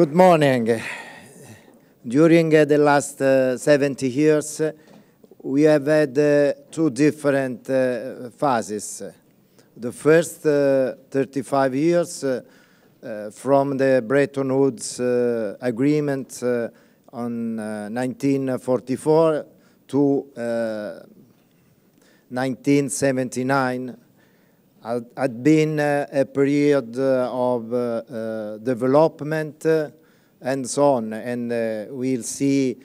Good morning. During uh, the last uh, 70 years, we have had uh, two different uh, phases. The first uh, 35 years uh, from the Bretton Woods agreement on 1944 to 1979 had been uh, a period uh, of uh, development and so on. And we'll see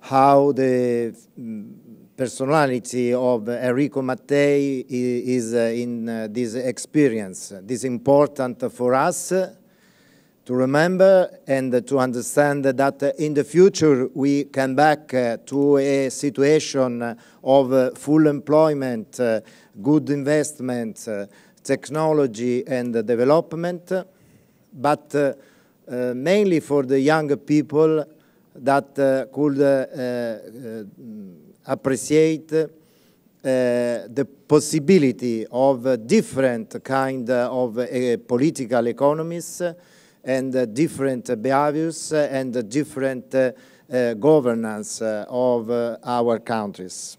how the mm, personality of Enrico Mattei is in this experience. This is important for us to remember and to understand that in the future we come back uh, to a situation of uh, full employment, uh, good investment, technology and development, but mainly for the young people that could appreciate uh, the possibility of uh, different kind uh, of political economies and different behaviors and different uh, uh, governance uh, of our countries.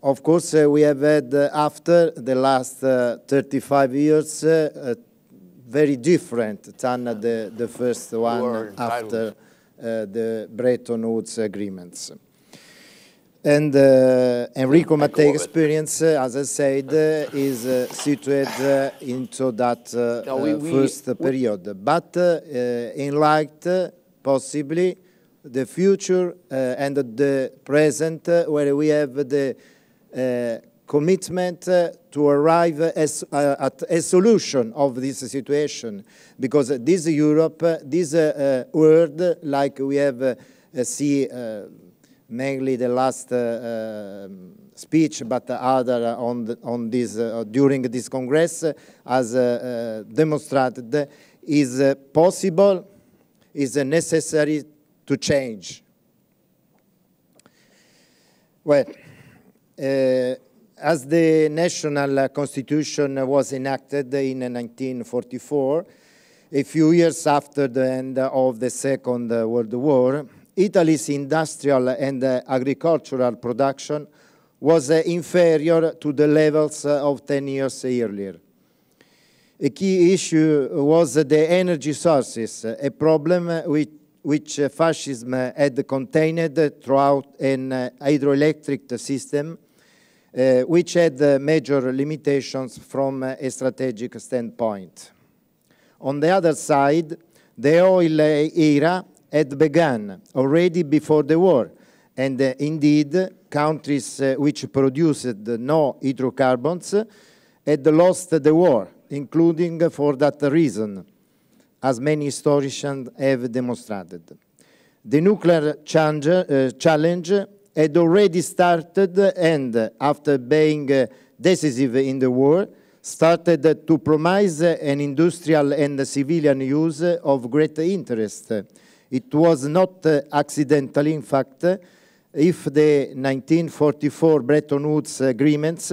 of course, we have had, after the last 35 years, very different than the, the first one after uh, the Bretton Woods agreements. And uh, Enrico Mattei experience, uh, as I said, uh, is uh, situated uh, into that uh, first period. But in light, possibly, the future and the present, where we have the commitment to arrive as, at a solution of this situation. Because this Europe, this world, like we have see mainly the last uh, um, speech, but other on, the, on this, uh, during this Congress has uh, uh, demonstrated is possible, is necessary to change. Well, as the national constitution was enacted in 1944, a few years after the end of the Second World War, Italy's industrial and agricultural production was inferior to the levels of 10 years earlier. A key issue was the energy sources, a problem which, which fascism had contained throughout an hydroelectric system, uh, which had major limitations from a strategic standpoint. On the other side, the oil era had begun already before the war, and uh, indeed countries uh, which produced no hydrocarbons had lost the war, including for that reason, as many historians have demonstrated. The nuclear challenge uh, had already started and, after being uh, decisive in the war, started to promise an industrial and civilian use of great interest it was not uh, accidental, in fact, if the 1944 Bretton Woods agreements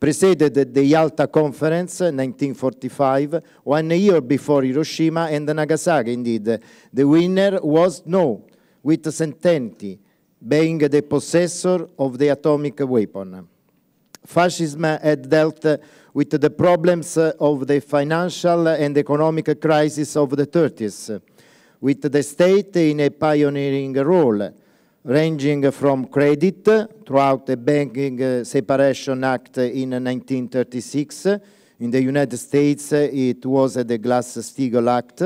preceded the Yalta Conference, 1945, one year before Hiroshima and Nagasaki, indeed. The winner was no, with Sententi, being the possessor of the atomic weapon. Fascism had dealt with the problems of the financial and economic crisis of the 30s with the state in a pioneering role, ranging from credit throughout the Banking Separation Act in 1936. In the United States, it was the Glass-Steagall Act,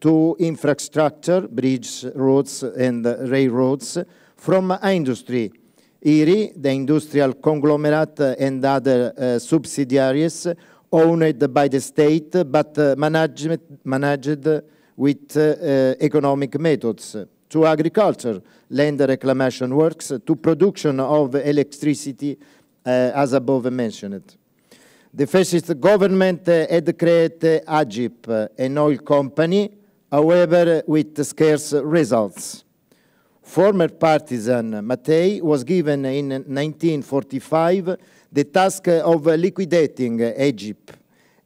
to infrastructure, bridges, roads, and railroads from industry. IRI, the industrial conglomerate and other uh, subsidiaries owned by the state but uh, managed, managed with uh, uh, economic methods, to agriculture, land reclamation works, to production of electricity, uh, as above mentioned. The fascist government had created AGIP, an oil company, however with scarce results. Former partisan Mattei was given in 1945 the task of liquidating AGIP,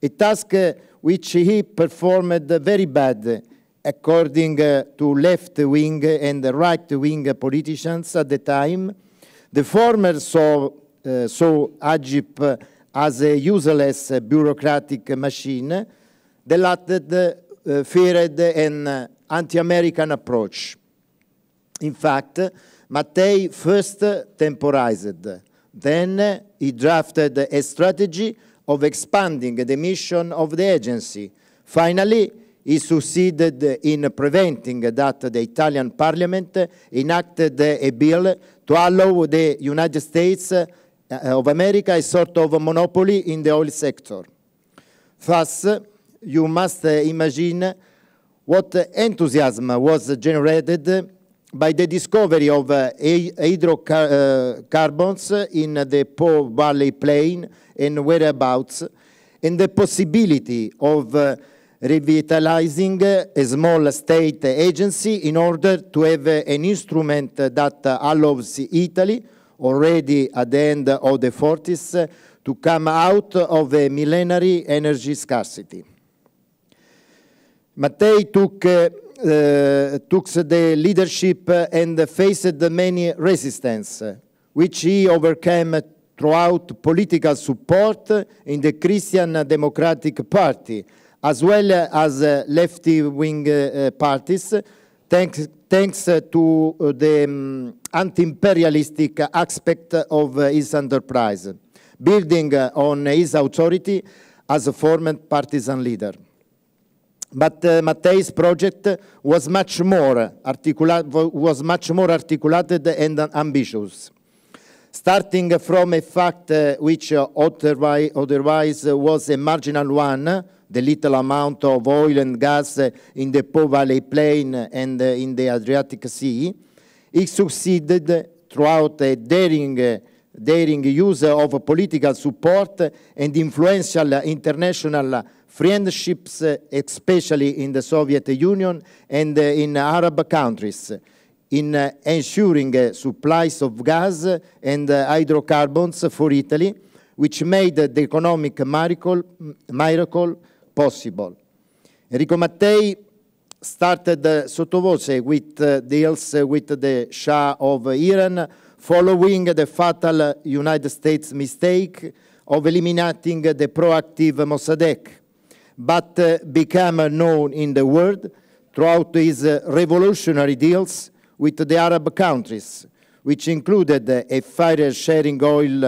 a task which he performed very bad, according uh, to left-wing and right-wing politicians at the time. The former saw, uh, saw Agip as a useless bureaucratic machine, the latter uh, feared an anti-American approach. In fact, Mattei first temporized. Then he drafted a strategy of expanding the mission of the agency. Finally, he succeeded in preventing that the Italian parliament enacted a bill to allow the United States uh, of America a sort of monopoly in the oil sector. Thus, you must uh, imagine what enthusiasm was generated by the discovery of uh, hydrocarbons in the Po Valley Plain and whereabouts, and the possibility of uh, revitalizing a small state agency in order to have an instrument that allows Italy, already at the end of the 40s, to come out of a millenary energy scarcity. Mattei took, uh, uh, took the leadership and faced many resistance, which he overcame throughout political support in the Christian Democratic Party, as well as uh, left-wing uh, uh, parties, thanks, thanks uh, to uh, the um, anti-imperialistic aspect of uh, his enterprise, building on his authority as a former partisan leader. But uh, Mattei's project was much more, was much more articulated and ambitious starting from a fact uh, which uh, otherwise uh, was a marginal one, the little amount of oil and gas in the Po Valley Plain and in the Adriatic Sea, he succeeded throughout a daring, daring use of political support and influential international friendships, especially in the Soviet Union and in Arab countries in uh, ensuring uh, supplies of gas and uh, hydrocarbons for Italy, which made the economic miracle, miracle possible. Enrico Mattei started uh, sottovoce with uh, deals uh, with the Shah of Iran following the fatal United States mistake of eliminating the proactive Mossadegh, but became known in the world throughout his revolutionary deals with the Arab countries, which included uh, a fire sharing, oil,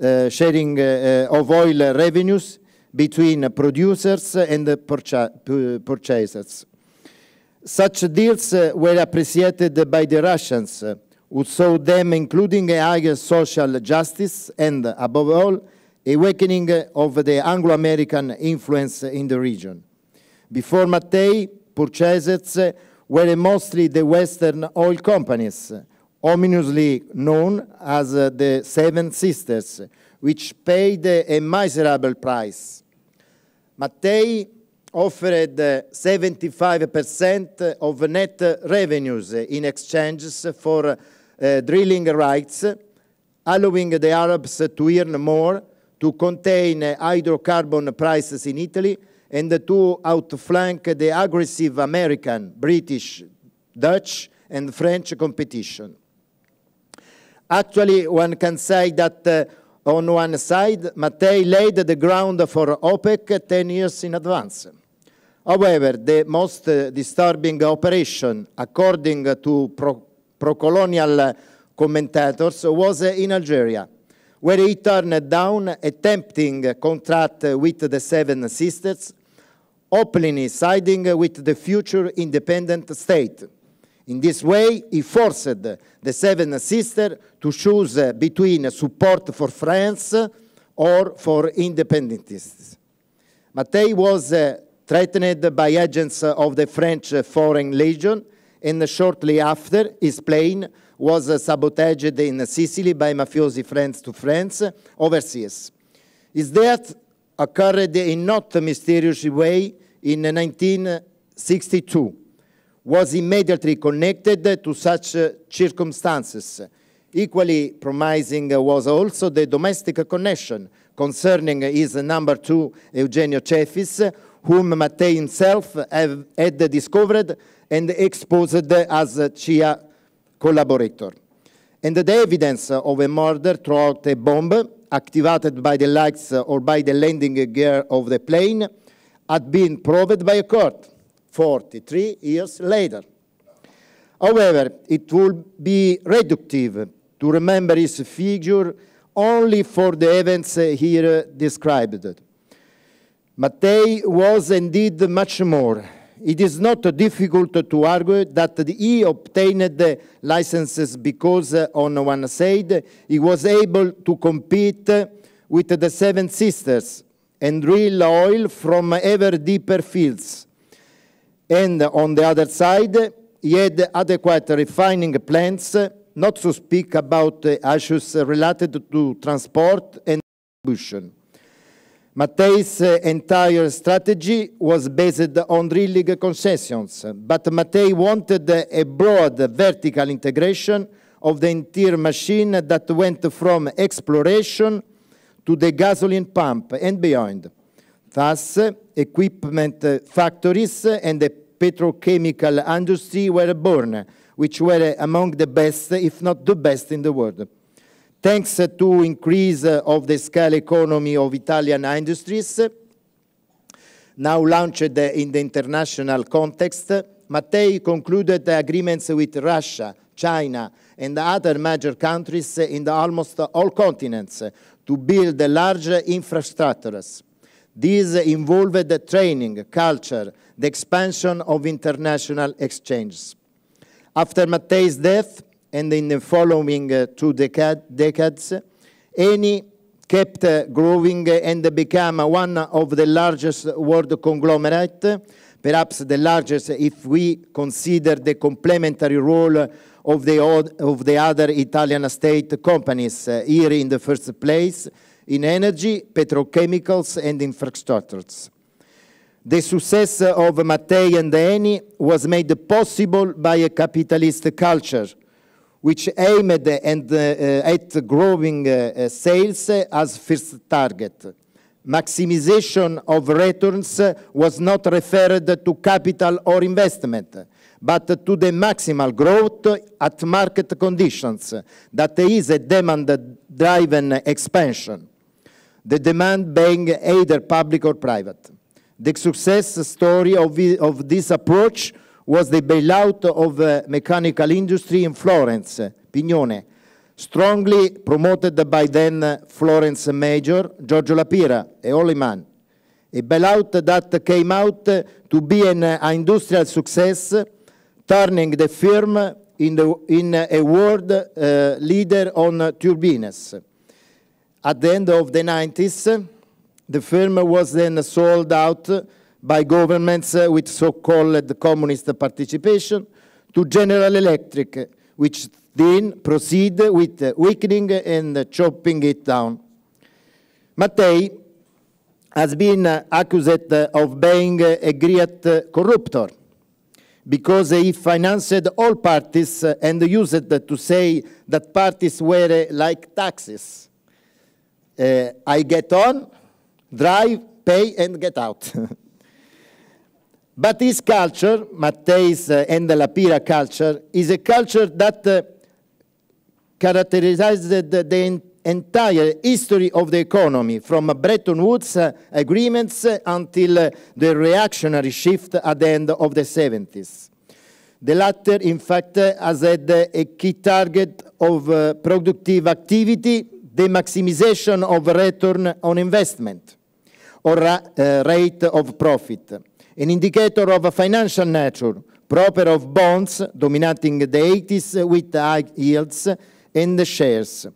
uh, sharing uh, uh of oil revenues between producers and purchasers. Such deals uh, were appreciated by the Russians, who saw them including a higher social justice and, above all, awakening of the Anglo-American influence in the region. Before Mattei, purchasers were mostly the Western oil companies, ominously known as uh, the Seven Sisters, which paid a miserable price. Mattei offered 75% uh, of net revenues in exchanges for uh, drilling rights, allowing the Arabs to earn more, to contain hydrocarbon prices in Italy, and to outflank the aggressive American, British, Dutch, and French competition. Actually, one can say that uh, on one side, Mattei laid the ground for OPEC 10 years in advance. However, the most uh, disturbing operation, according to pro colonial commentators, was uh, in Algeria, where he turned down a tempting contract with the Seven Sisters openly siding with the future independent state. In this way, he forced the Seven Sisters to choose between support for France or for independentists. Mattei was uh, threatened by agents of the French Foreign Legion, and shortly after, his plane was sabotaged in Sicily by mafiosi friends to France overseas. His death occurred in not a mysterious way in 1962 was immediately connected to such uh, circumstances. Equally promising uh, was also the domestic connection concerning his number two, Eugenio Cefis, whom Mattei himself had discovered and exposed as a CIA collaborator. And the evidence of a murder throughout a bomb activated by the lights uh, or by the landing gear of the plane had been proved by a court 43 years later. However, it would be reductive to remember his figure only for the events here described. Mattei was indeed much more. It is not difficult to argue that he obtained the licenses because, on one side, he was able to compete with the Seven Sisters and drill oil from ever deeper fields. And on the other side, he had adequate refining plants, not to speak about issues related to transport and distribution. Mattei's entire strategy was based on drilling concessions, but Mattei wanted a broad vertical integration of the entire machine that went from exploration to the gasoline pump and beyond. Thus, equipment factories and the petrochemical industry were born, which were among the best, if not the best, in the world. Thanks to increase of the scale economy of Italian industries, now launched in the international context, Mattei concluded agreements with Russia, China, and other major countries in almost all continents to build large infrastructures. These involved the training, culture, the expansion of international exchanges. After Mattei's death, and in the following uh, two decades, ENI kept uh, growing and became one of the largest world conglomerate, perhaps the largest if we consider the complementary role of the, of the other Italian state companies uh, here in the first place in energy, petrochemicals and infrastructures. The success of Mattei and Eni was made possible by a capitalist culture, which aimed and, uh, at growing uh, uh sales as first target. Maximization of returns was not referred to capital or investment, but to the maximal growth at market conditions that is a demand-driven expansion, the demand being either public or private. The success story of, of this approach was the bailout of the uh, mechanical industry in Florence, Pignone, strongly promoted by then uh, Florence Major, Giorgio Lapira, and Oliman. A bailout that came out to be an uh, industrial success turning the firm in, the, in a world uh, leader on turbines. At the end of the 90s, the firm was then sold out by governments with so-called communist participation to General Electric, which then proceed with weakening and chopping it down. Mattei has been accused of being a great corruptor because he financed all parties uh, and used to say that parties were uh, like taxis. Uh, I get on, drive, pay, and get out. but his culture, Mattei's uh, and the Lapira culture, is a culture that uh, characterizes the, the, entire history of the economy, from Bretton Woods agreements until the reactionary shift at the end of the 70s. The latter, in fact, has had a key target of uh, productive activity, the maximization of return on investment or uh, rate of profit, an indicator of a financial nature, proper of bonds dominating the 80s with high yields and the shares.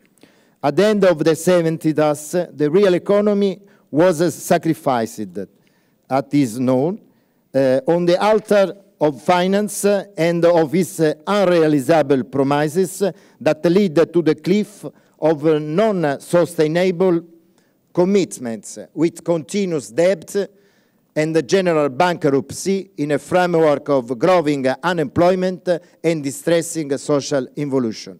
At the end of the 70s, thus, the real economy was sacrificed, as is known, uh, on the altar of finance and of its uh, unrealizable promises that lead to the cliff of non-sustainable commitments with continuous debt and the general bankruptcy in a framework of growing unemployment and distressing social involution.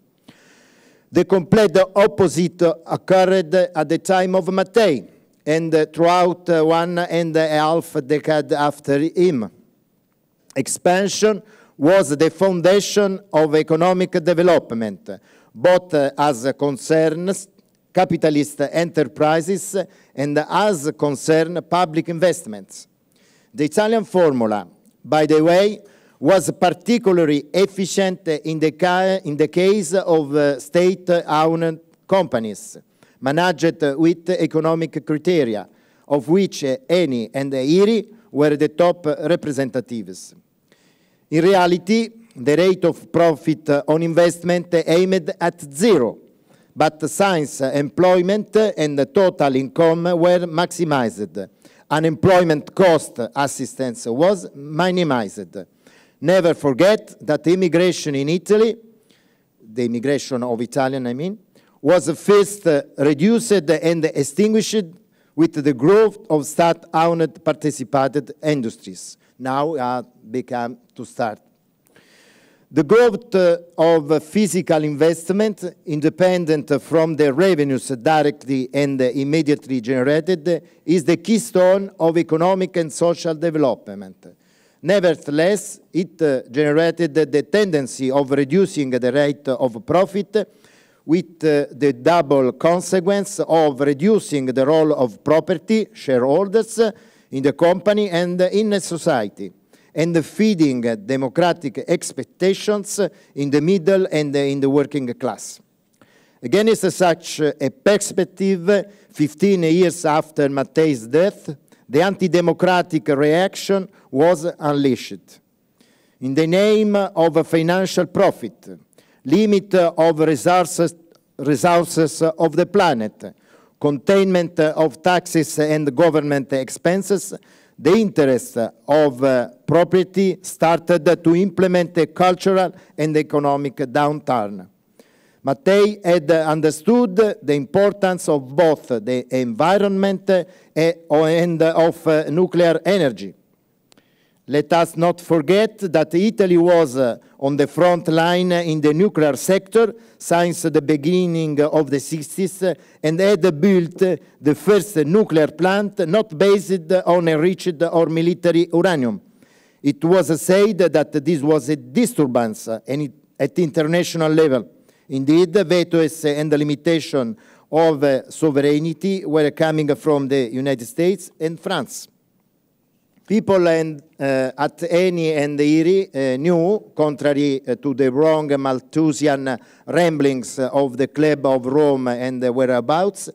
The complete opposite occurred at the time of Mattei and throughout one and a half decade after him. Expansion was the foundation of economic development, both as concerns capitalist enterprises and as concern public investments. The Italian formula, by the way, was particularly efficient in the, ca in the case of uh, state-owned companies, managed with economic criteria, of which uh, ENI and IRI were the top representatives. In reality, the rate of profit on investment aimed at zero, but science employment and total income were maximized. Unemployment cost assistance was minimized never forget that immigration in Italy, the immigration of Italian, I mean, was first uh, reduced and extinguished with the growth of state-owned participated industries. Now are uh, become to start. The growth uh, of physical investment, independent from the revenues directly and immediately generated, is the keystone of economic and social development. Nevertheless, it uh, generated the tendency of reducing the rate of profit with uh, the double consequence of reducing the role of property shareholders in the company and in society, and feeding democratic expectations in the middle and in the working class. Against such a perspective, 15 years after Mattei's death, the anti-democratic reaction was unleashed. In the name of financial profit, limit of resources, resources of the planet, containment of taxes and government expenses, the interest of uh, property started to implement a cultural and economic downturn. Mattei had understood the importance of both the environment and of uh, nuclear energy. Let us not forget that Italy was uh, on the front line in the nuclear sector since the beginning of the 60s and had built the first nuclear plant not based on enriched or military uranium. It was said that this was a disturbance at international level. Indeed, vetoes uh, and the limitation of uh, sovereignty were coming from the United States and France. People and, uh, at Eni and Iri uh, knew, contrary uh, to the wrong Malthusian ramblings of the Club of Rome and the whereabouts,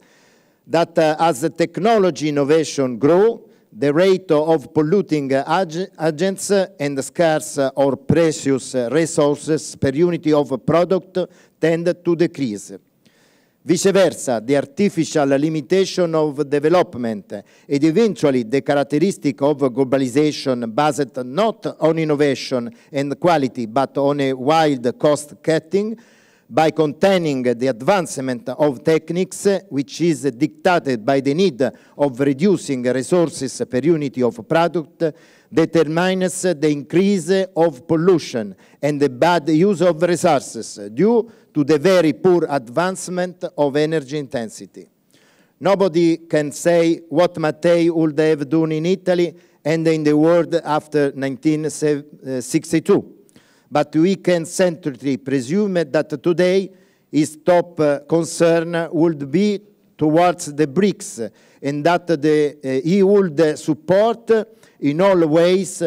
that uh, as the technology innovation grew, the rate of polluting ag agents uh, and scarce or precious resources per unit of product tended to decrease. Viceversa, the artificial limitation of development and eventually the characteristic of globalization based not on innovation and quality but on a wild cost cutting by containing the advancement of techniques, which is dictated by the need of reducing resources per unit of product, determines the increase of pollution and the bad use of resources due to the very poor advancement of energy intensity. Nobody can say what Mattei would have done in Italy and in the world after 1962 but we can certainly presume that today his top uh, concern would be towards the BRICS and that the, uh, he would support uh, in all ways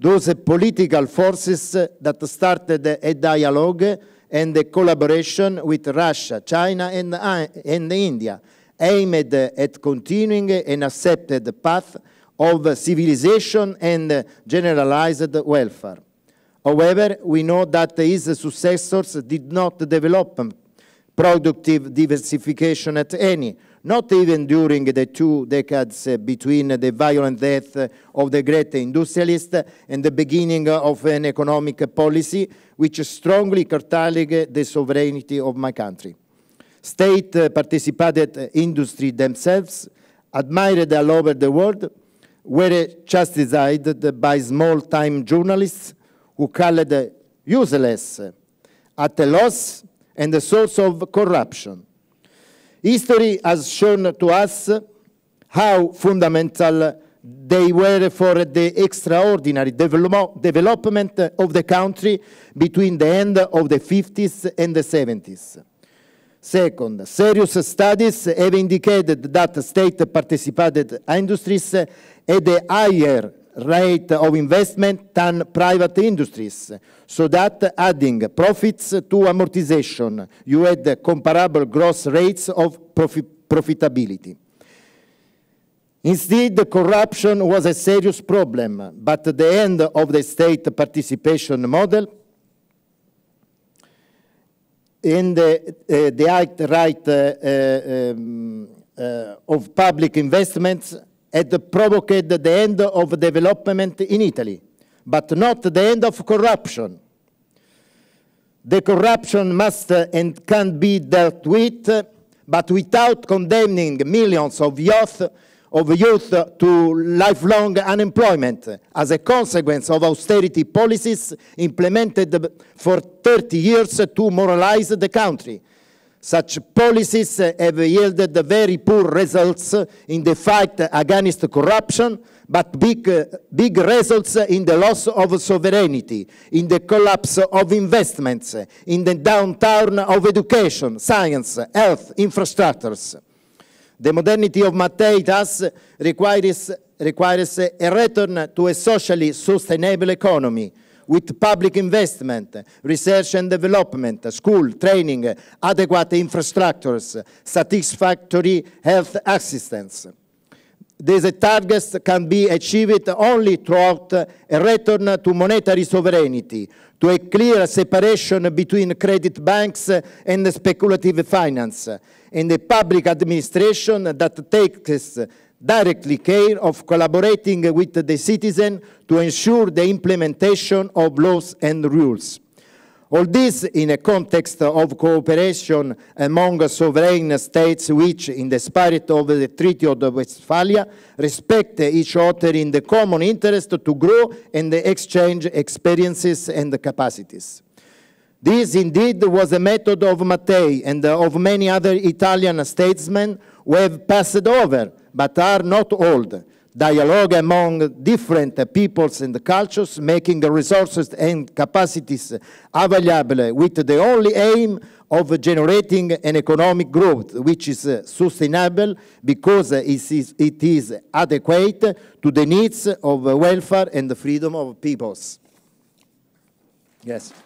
those political forces that started a dialogue and a collaboration with Russia, China and, and India aimed at continuing an accepted path of civilization and generalized welfare. However, we know that his successors did not develop productive diversification at any, not even during the two decades between the violent death of the great industrialist and the beginning of an economic policy which strongly curtailed the sovereignty of my country. State participated industry themselves, admired all over the world, were chastised by small-time journalists who called useless, at a loss, and a source of corruption. History has shown to us how fundamental they were for the extraordinary development of the country between the end of the 50s and the 70s. Second, serious studies have indicated that state-participated industries had a higher rate of investment than private industries, so that adding profits to amortization, you had comparable gross rates of profit profitability. Instead, corruption was a serious problem, but the end of the state participation model in the, uh, the right uh, um, uh, of public investments had provoked the end of development in Italy, but not the end of corruption. The corruption must and can be dealt with, but without condemning millions of youth, of youth to lifelong unemployment as a consequence of austerity policies implemented for 30 years to moralize the country such policies have yielded very poor results in the fight against corruption, but big, big results in the loss of sovereignty, in the collapse of investments, in the downturn of education, science, health, infrastructures. The modernity of Mattei thus requires, requires a return to a socially sustainable economy, with public investment, research and development, school, training, adequate infrastructures, satisfactory health assistance. These targets can be achieved only throughout a return to monetary sovereignty, to a clear separation between credit banks and speculative finance, and a public administration that takes directly care of collaborating with the citizen to ensure the implementation of laws and rules. All this in a context of cooperation among sovereign states which, in the spirit of the Treaty of Westphalia, respect each other in the common interest to grow and exchange experiences and capacities. This indeed was a method of Mattei and of many other Italian statesmen who have passed over but are not old. Dialogue among different peoples and cultures, making the resources and capacities available with the only aim of generating an economic growth which is uh, sustainable because it is, it is adequate to the needs of welfare and the freedom of peoples. Yes.